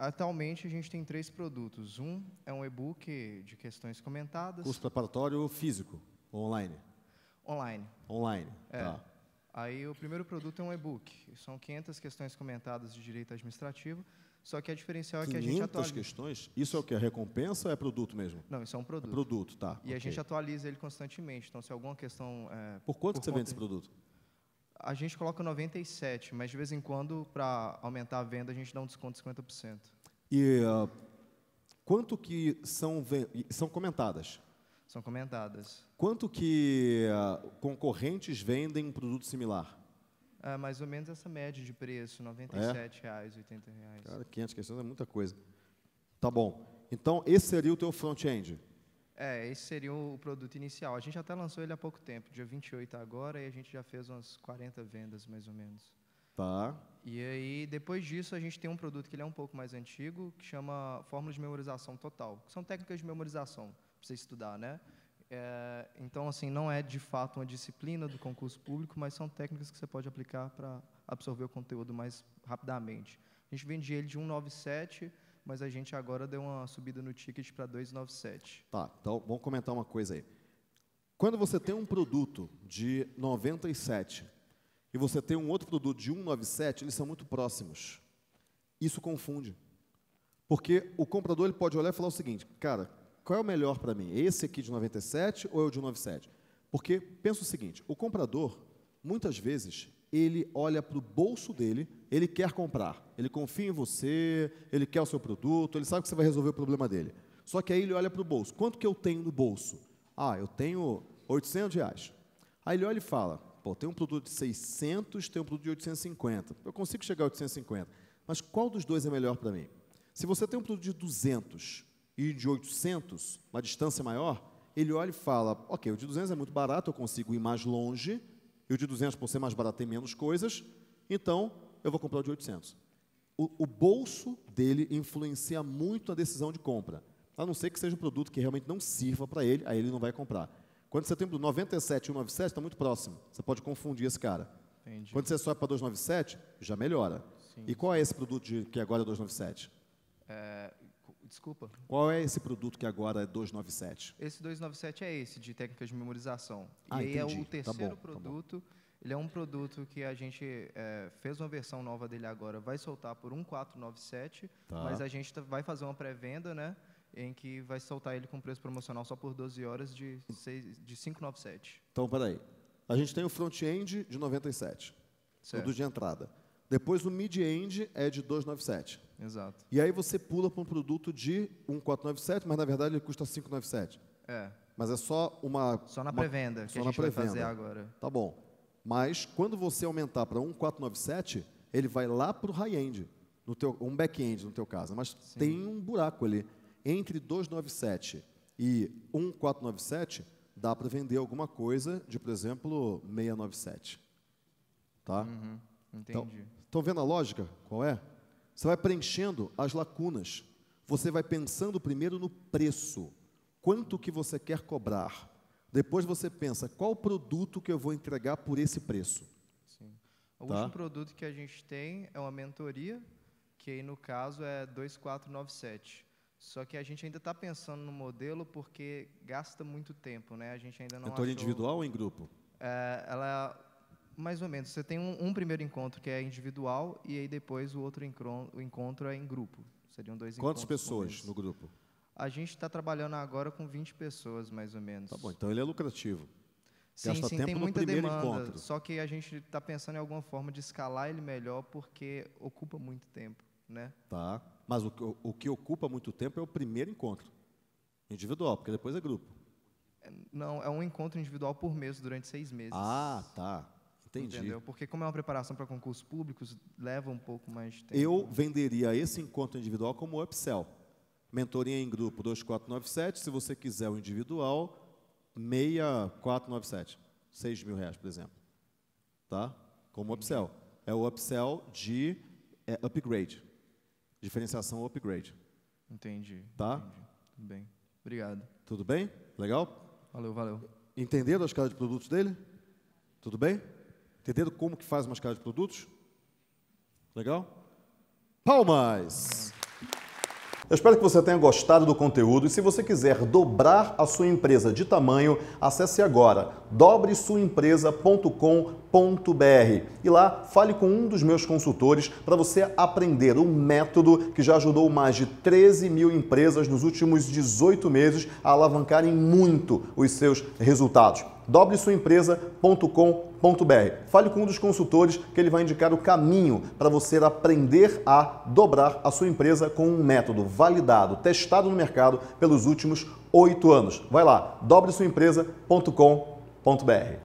Atualmente a gente tem três produtos. Um é um e-book de questões comentadas. Curso preparatório físico ou online? Online. Online. É. Tá. Aí o primeiro produto é um e-book. São 500 questões comentadas de direito administrativo. Só que a diferencial é que a gente atualiza. questões? Isso é o que? A recompensa ou é produto mesmo? Não, isso é um é produto. É produto, tá. E okay. a gente atualiza ele constantemente. Então, se alguma questão. É, por quanto por você vende esse produto? a gente coloca 97, mas de vez em quando, para aumentar a venda, a gente dá um desconto de 50%. E uh, quanto que são, são comentadas? São comentadas. Quanto que uh, concorrentes vendem um produto similar? É, mais ou menos essa média de preço, R$ 97, é? reais, 80 reais. Cara, 500 questões é muita coisa. Tá bom. Então, esse seria o teu front-end? É, esse seria o produto inicial. A gente até lançou ele há pouco tempo, dia 28 agora, e a gente já fez umas 40 vendas, mais ou menos. Tá. E aí, depois disso, a gente tem um produto que ele é um pouco mais antigo, que chama Fórmula de Memorização Total, que são técnicas de memorização, para você estudar, né? É, então, assim, não é de fato uma disciplina do concurso público, mas são técnicas que você pode aplicar para absorver o conteúdo mais rapidamente. A gente vende ele de 197 mas a gente agora deu uma subida no ticket para 297. Tá, então vamos comentar uma coisa aí. Quando você tem um produto de 97 e você tem um outro produto de 197, eles são muito próximos. Isso confunde. Porque o comprador ele pode olhar e falar o seguinte, cara, qual é o melhor para mim? Esse aqui de 97 ou é o de 97? Porque pensa o seguinte, o comprador muitas vezes ele olha para o bolso dele, ele quer comprar, ele confia em você, ele quer o seu produto, ele sabe que você vai resolver o problema dele. Só que aí ele olha para o bolso, quanto que eu tenho no bolso? Ah, eu tenho 800 reais. Aí ele olha e fala, pô, tem um produto de 600, tem um produto de 850, eu consigo chegar a 850, mas qual dos dois é melhor para mim? Se você tem um produto de 200 e de 800, uma distância maior, ele olha e fala, ok, o de 200 é muito barato, eu consigo ir mais longe, e o de 200, por ser mais barato, tem menos coisas, então eu vou comprar o de 800. O, o bolso dele influencia muito a decisão de compra, a não ser que seja um produto que realmente não sirva para ele, aí ele não vai comprar. Quando você tem um 97 e 197, está muito próximo, você pode confundir esse cara. Entendi. Quando você sobe para 297, já melhora. Sim. E qual é esse produto de, que agora é 297? É, Desculpa. Qual é esse produto que agora é 297? Esse 297 é esse, de técnicas de memorização. Ah, e aí entendi. é o terceiro tá bom, tá produto. Tá ele é um produto que a gente é, fez uma versão nova dele agora, vai soltar por 1497, tá. mas a gente tá, vai fazer uma pré-venda, né? Em que vai soltar ele com preço promocional só por 12 horas de, 6, de 597. Então, peraí. A gente tem o front-end de 97, certo. produto de entrada. Depois o mid-end é de 297. Exato. E aí você pula para um produto de 1497, mas na verdade ele custa 597. É. Mas é só uma. Só na pré-venda, que só a gente vai fazer agora. Tá bom. Mas quando você aumentar para 1497, ele vai lá para o high-end, no teu, um back-end no teu caso. Mas Sim. tem um buraco ali. Entre 297 e 1497, dá para vender alguma coisa de, por exemplo, 697. Tá? Uhum. Então, Entendi. Então, Estão vendo a lógica? Qual é? Você vai preenchendo as lacunas. Você vai pensando primeiro no preço. Quanto que você quer cobrar? Depois você pensa, qual produto que eu vou entregar por esse preço? Sim. Tá? O tá? último produto que a gente tem é uma mentoria, que aí no caso é 2497. Só que a gente ainda está pensando no modelo porque gasta muito tempo, né? A gente ainda não Mentoria achou... individual ou em grupo? É, ela mais ou menos. Você tem um, um, primeiro encontro que é individual e aí depois o outro encontro, o encontro é em grupo. Seriam dois Quantas pessoas no grupo? A gente está trabalhando agora com 20 pessoas, mais ou menos. Tá bom, então ele é lucrativo. Sim, Gasta sim, tempo tem muita demanda, encontro. só que a gente está pensando em alguma forma de escalar ele melhor, porque ocupa muito tempo, né? Tá, mas o, o que ocupa muito tempo é o primeiro encontro, individual, porque depois é grupo. É, não, é um encontro individual por mês, durante seis meses. Ah, tá. Entendi. Entendeu? Porque como é uma preparação para concursos públicos, leva um pouco mais de tempo. Eu né? venderia esse encontro individual como upsell. Mentoria em grupo 2497, se você quiser o individual, 6497. 6 mil reais, por exemplo. Tá? Como upsell. É o upsell de é, upgrade. Diferenciação upgrade. Entendi. Tá? Entendi. Tudo bem. Obrigado. Tudo bem? Legal? Valeu, valeu. Entenderam a escala de produtos dele? Tudo bem? Entendo como que faz mascarar de produtos? Legal? Palmas! Eu espero que você tenha gostado do conteúdo e se você quiser dobrar a sua empresa de tamanho, acesse agora dobresuaempresa.com.br .br e lá fale com um dos meus consultores para você aprender um método que já ajudou mais de 13 mil empresas nos últimos 18 meses a alavancarem muito os seus resultados. Dobre sua empresa.com.br. Fale com um dos consultores que ele vai indicar o caminho para você aprender a dobrar a sua empresa com um método validado, testado no mercado pelos últimos oito anos. Vai lá, dobre sua empresa.com.br.